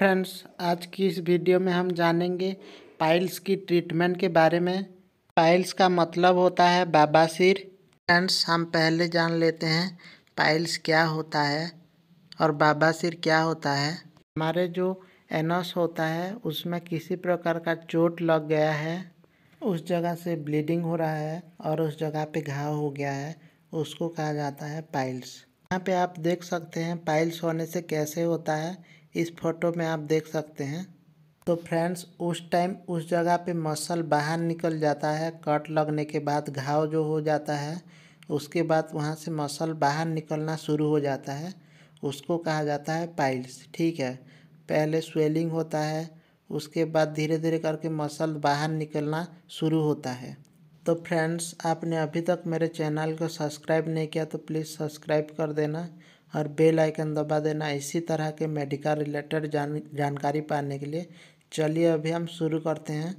friends आज की इस वीडियो में हम जानेंगे पाइल्स की ट्रीटमेंट के बारे में पाइल्स का मतलब होता है सिर फ्रेंड्स हम पहले जान लेते हैं पाइल्स क्या होता है और बाबासिर क्या होता है हमारे जो एनस होता है उसमें किसी प्रकार का चोट लग गया है उस जगह से ब्लीडिंग हो रहा है और उस जगह पे घाव हो गया है उसको कहा जाता है पाइल्स यहाँ पे आप देख सकते हैं पाइल्स होने से कैसे होता है इस फोटो में आप देख सकते हैं तो फ्रेंड्स उस टाइम उस जगह पे मसल बाहर निकल जाता है कट लगने के बाद घाव जो हो जाता है उसके बाद वहाँ से मसल बाहर निकलना शुरू हो जाता है उसको कहा जाता है पाइल्स ठीक है पहले स्वेलिंग होता है उसके बाद धीरे धीरे करके मसल बाहर निकलना शुरू होता है तो फ्रेंड्स आपने अभी तक मेरे चैनल को सब्सक्राइब नहीं किया तो प्लीज़ सब्सक्राइब कर देना और बेल आइकन दबा देना इसी तरह के मेडिकल रिलेटेड जान जानकारी पाने के लिए चलिए अभी हम शुरू करते हैं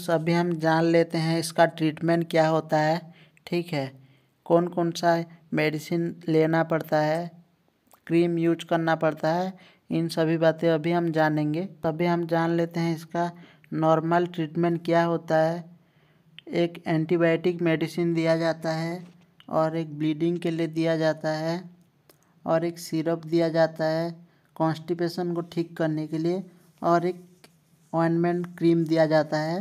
सभी हम जान लेते हैं इसका ट्रीटमेंट क्या होता है ठीक है कौन कौन सा मेडिसिन लेना पड़ता है क्रीम यूज करना पड़ता है इन सभी बातें अभी हम जानेंगे तभी हम जान लेते हैं इसका नॉर्मल ट्रीटमेंट क्या होता है एक एंटीबायोटिक मेडिसिन दिया जाता है और एक ब्लीडिंग के लिए दिया जाता है और एक सिरप दिया जाता है कॉन्स्टिपेशन को ठीक करने के लिए और एक ऑइनमेंट क्रीम दिया जाता है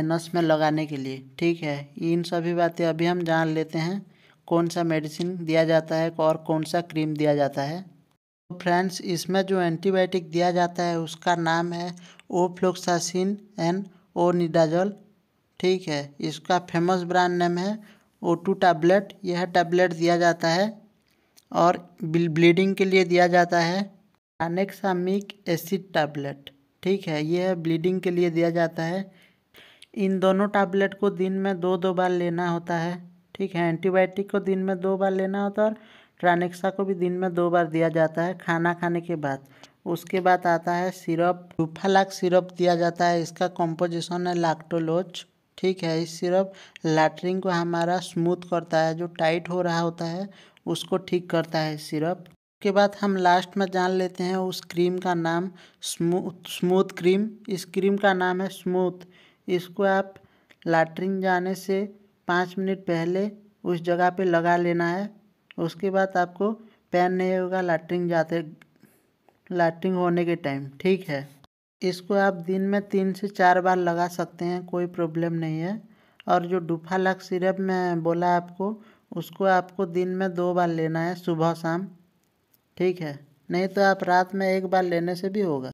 एनस में लगाने के लिए ठीक है इन सभी बातें अभी हम जान लेते हैं कौन सा मेडिसिन दिया जाता है और कौन सा क्रीम दिया जाता है तो फ्रेंड्स इसमें जो एंटीबायोटिक दिया जाता है उसका नाम है ओफ्लोक्सासिन एंड ओनिडाजोल ठीक है इसका फेमस ब्रांड नेम है ओ टू टैबलेट यह टैबलेट दिया जाता है और ब्लीडिंग के लिए दिया जाता है एनेक्सामिक एसिड टैबलेट ठीक है यह है ब्लीडिंग के लिए दिया जाता है इन दोनों टैबलेट को दिन में दो दो बार लेना होता है ठीक है एंटीबायोटिक को दिन में दो बार लेना होता है और ट्रानेक्सा को भी दिन में दो बार दिया जाता है खाना खाने के बाद उसके बाद आता है सिरप रूफालाक सिरप दिया जाता है इसका कॉम्पोजिशन है लैक्टोलोज ठीक है इस सिरप लैटरिन को हमारा स्मूथ करता है जो टाइट हो रहा होता है उसको ठीक करता है सिरप के बाद हम लास्ट में जान लेते हैं उस क्रीम का नाम स्मूथ स्मूथ क्रीम इस क्रीम का नाम है स्मूथ इसको आप लाटरिन जाने से पाँच मिनट पहले उस जगह पे लगा लेना है उसके बाद आपको पैन नहीं होगा लाटरिन जाते लाटरिन होने के टाइम ठीक है इसको आप दिन में तीन से चार बार लगा सकते हैं कोई प्रॉब्लम नहीं है और जो डुफालक सिरप मैं बोला आपको उसको आपको दिन में दो बार लेना है सुबह शाम ठीक है नहीं तो आप रात में एक बार लेने से भी होगा